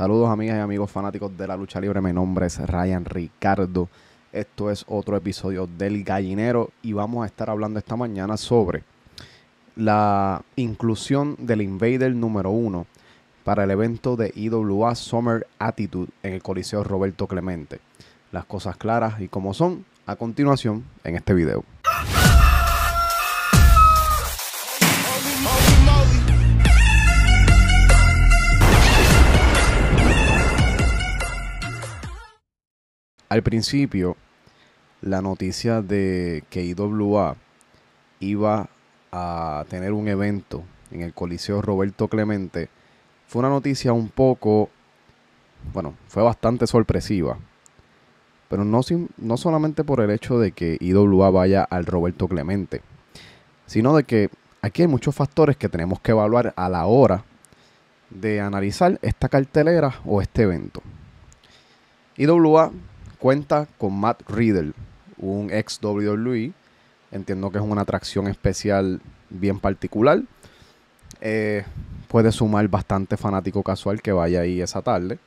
Saludos amigas y amigos fanáticos de la lucha libre. Mi nombre es Ryan Ricardo. Esto es otro episodio del gallinero y vamos a estar hablando esta mañana sobre la inclusión del Invader número uno para el evento de IWA Summer Attitude en el Coliseo Roberto Clemente. Las cosas claras y como son a continuación en este video. Al principio, la noticia de que IWA iba a tener un evento en el Coliseo Roberto Clemente fue una noticia un poco, bueno, fue bastante sorpresiva. Pero no, no solamente por el hecho de que IWA vaya al Roberto Clemente, sino de que aquí hay muchos factores que tenemos que evaluar a la hora de analizar esta cartelera o este evento. IWA cuenta con Matt Riddle, un ex WWE. Entiendo que es una atracción especial bien particular. Eh, puede sumar bastante fanático casual que vaya ahí esa tarde.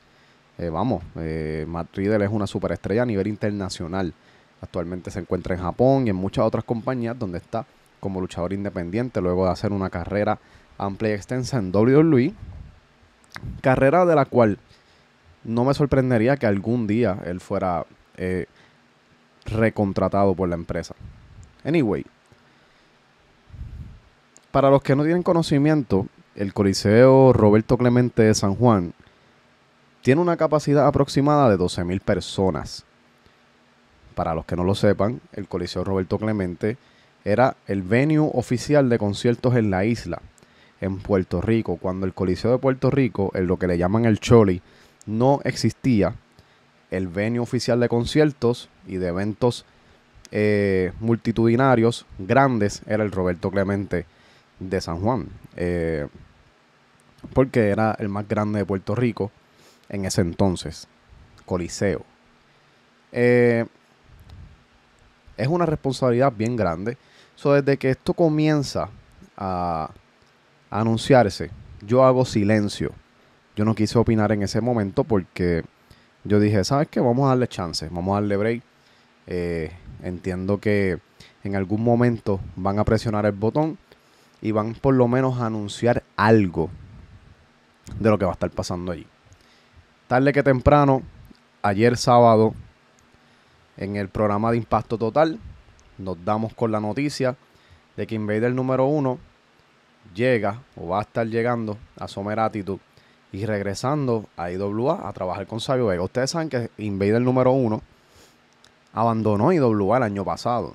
Eh, vamos, eh, Matt Riddle es una superestrella a nivel internacional. Actualmente se encuentra en Japón y en muchas otras compañías donde está como luchador independiente luego de hacer una carrera amplia y extensa en WWE. Carrera de la cual no me sorprendería que algún día él fuera eh, recontratado por la empresa. Anyway, para los que no tienen conocimiento, el Coliseo Roberto Clemente de San Juan tiene una capacidad aproximada de 12.000 personas. Para los que no lo sepan, el Coliseo Roberto Clemente era el venue oficial de conciertos en la isla, en Puerto Rico, cuando el Coliseo de Puerto Rico, en lo que le llaman el Choli, no existía el venio oficial de conciertos y de eventos eh, multitudinarios grandes era el Roberto Clemente de San Juan, eh, porque era el más grande de Puerto Rico en ese entonces, Coliseo. Eh, es una responsabilidad bien grande. desde que esto comienza a anunciarse, yo hago silencio yo no quise opinar en ese momento porque yo dije, ¿sabes qué? Vamos a darle chance, vamos a darle break. Eh, entiendo que en algún momento van a presionar el botón y van por lo menos a anunciar algo de lo que va a estar pasando allí. Tarde que temprano, ayer sábado, en el programa de Impacto Total, nos damos con la noticia de que Invader número uno llega o va a estar llegando a Somer Attitude y regresando a IWA a trabajar con Sabio Vega. Ustedes saben que Invader número uno abandonó IWA el año pasado.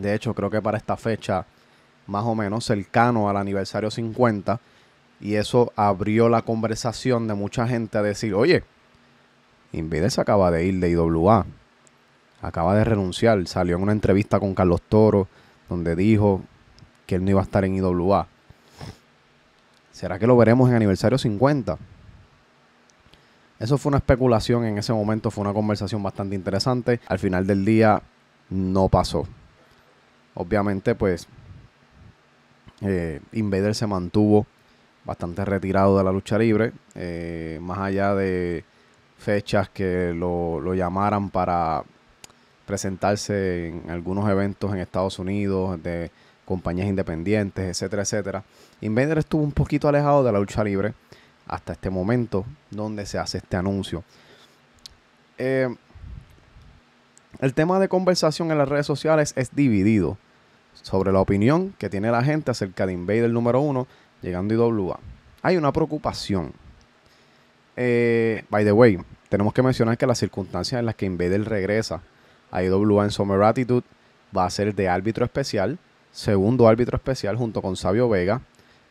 De hecho, creo que para esta fecha, más o menos cercano al aniversario 50, y eso abrió la conversación de mucha gente a decir, oye, Invader se acaba de ir de IWA, acaba de renunciar, salió en una entrevista con Carlos Toro, donde dijo que él no iba a estar en IWA. ¿Será que lo veremos en aniversario 50? Eso fue una especulación en ese momento, fue una conversación bastante interesante. Al final del día no pasó. Obviamente, pues, eh, Invader se mantuvo bastante retirado de la lucha libre, eh, más allá de fechas que lo, lo, llamaran para presentarse en algunos eventos en Estados Unidos, de compañías independientes, etcétera, etcétera. Invader estuvo un poquito alejado de la lucha libre hasta este momento donde se hace este anuncio. Eh, el tema de conversación en las redes sociales es dividido sobre la opinión que tiene la gente acerca de Invader número uno llegando a IWA. Hay una preocupación. Eh, by the way, tenemos que mencionar que las circunstancias en las que Invader regresa a IWA en Summer Attitude va a ser de árbitro especial segundo árbitro especial junto con Sabio Vega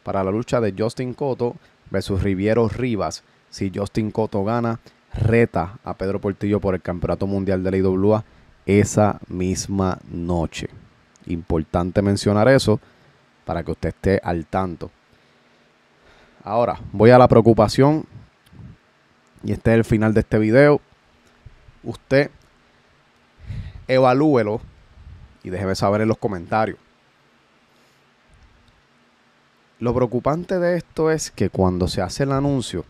para la lucha de Justin Cotto versus Riviero Rivas. Si Justin Cotto gana, reta a Pedro Portillo por el Campeonato Mundial de la IWA esa misma noche. Importante mencionar eso para que usted esté al tanto. Ahora, voy a la preocupación. Y este es el final de este video. Usted evalúelo y déjeme saber en los comentarios. Lo preocupante de esto es que cuando se hace el anuncio,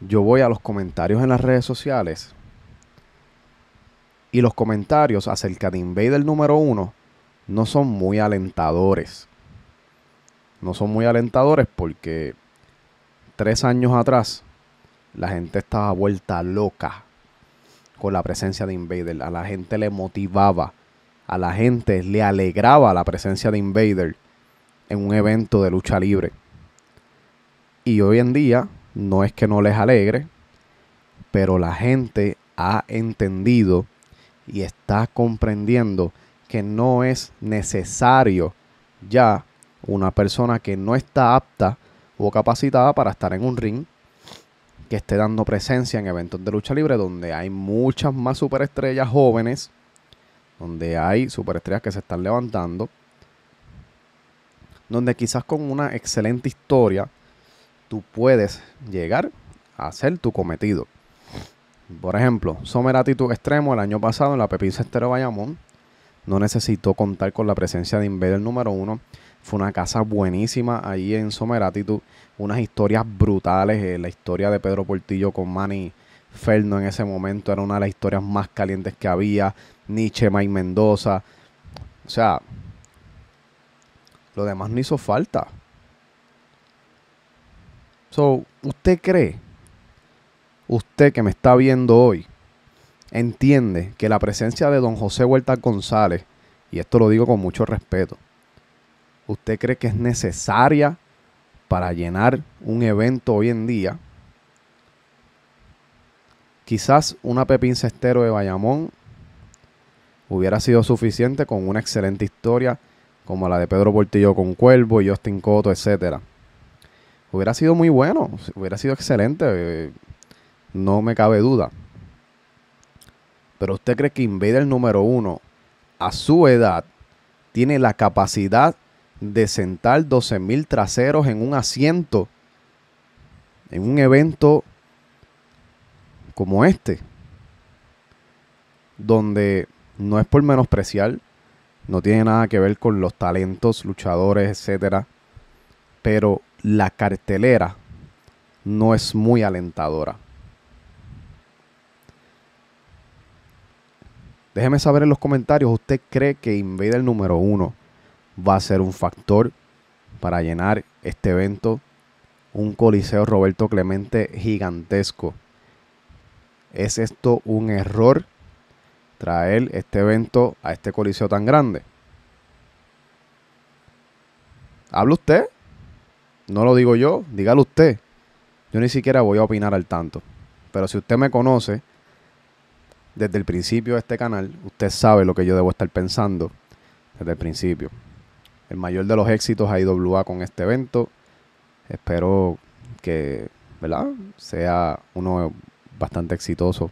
yo voy a los comentarios en las redes sociales y los comentarios acerca de Invader número uno no son muy alentadores. No son muy alentadores porque tres años atrás la gente estaba vuelta loca con la presencia de Invader. A la gente le motivaba, a la gente le alegraba la presencia de Invader en un evento de lucha libre. Y hoy en día no es que no les alegre, pero la gente ha entendido y está comprendiendo que no es necesario ya una persona que no está apta o capacitada para estar en un ring que esté dando presencia en eventos de lucha libre donde hay muchas más superestrellas jóvenes, donde hay superestrellas que se están levantando donde quizás con una excelente historia tú puedes llegar a hacer tu cometido. Por ejemplo, Someratitud Extremo el año pasado en la Pepinza Estero Bayamón no necesitó contar con la presencia de Invader número uno. Fue una casa buenísima ahí en Someratitud... Unas historias brutales. Eh, la historia de Pedro Portillo con Manny Ferno en ese momento era una de las historias más calientes que había. Nietzsche, Mike Mendoza. O sea, lo demás no hizo falta. So, ¿usted cree? Usted que me está viendo hoy, entiende que la presencia de don José Huerta González, y esto lo digo con mucho respeto, ¿usted cree que es necesaria para llenar un evento hoy en día? Quizás una Pepín Cestero de Bayamón hubiera sido suficiente con una excelente historia como la de Pedro Portillo con Cuervo y Justin Cotto, etcétera. Hubiera sido muy bueno, hubiera sido excelente, eh, no me cabe duda. Pero usted cree que Invader número uno, a su edad, tiene la capacidad de sentar 12.000 traseros en un asiento en un evento como este, donde no es por menospreciar no tiene nada que ver con los talentos, luchadores, etcétera. Pero la cartelera no es muy alentadora. Déjeme saber en los comentarios, ¿usted cree que Invader número uno va a ser un factor para llenar este evento? Un coliseo Roberto Clemente gigantesco. ¿Es esto un error traer este evento a este coliseo tan grande. ¿Habla usted? No lo digo yo, dígalo usted. Yo ni siquiera voy a opinar al tanto. Pero si usted me conoce desde el principio de este canal, usted sabe lo que yo debo estar pensando desde el principio. El mayor de los éxitos ha a con este evento. Espero que, ¿verdad? Sea uno bastante exitoso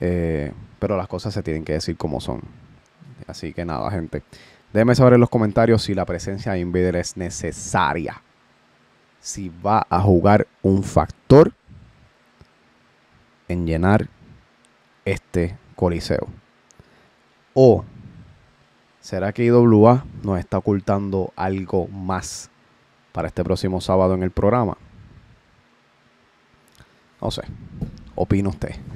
eh, pero las cosas se tienen que decir como son. Así que nada, gente. Déjenme saber en los comentarios si la presencia de Invader es necesaria. Si va a jugar un factor en llenar este coliseo. O será que IWA nos está ocultando algo más para este próximo sábado en el programa. No sé. Opina usted.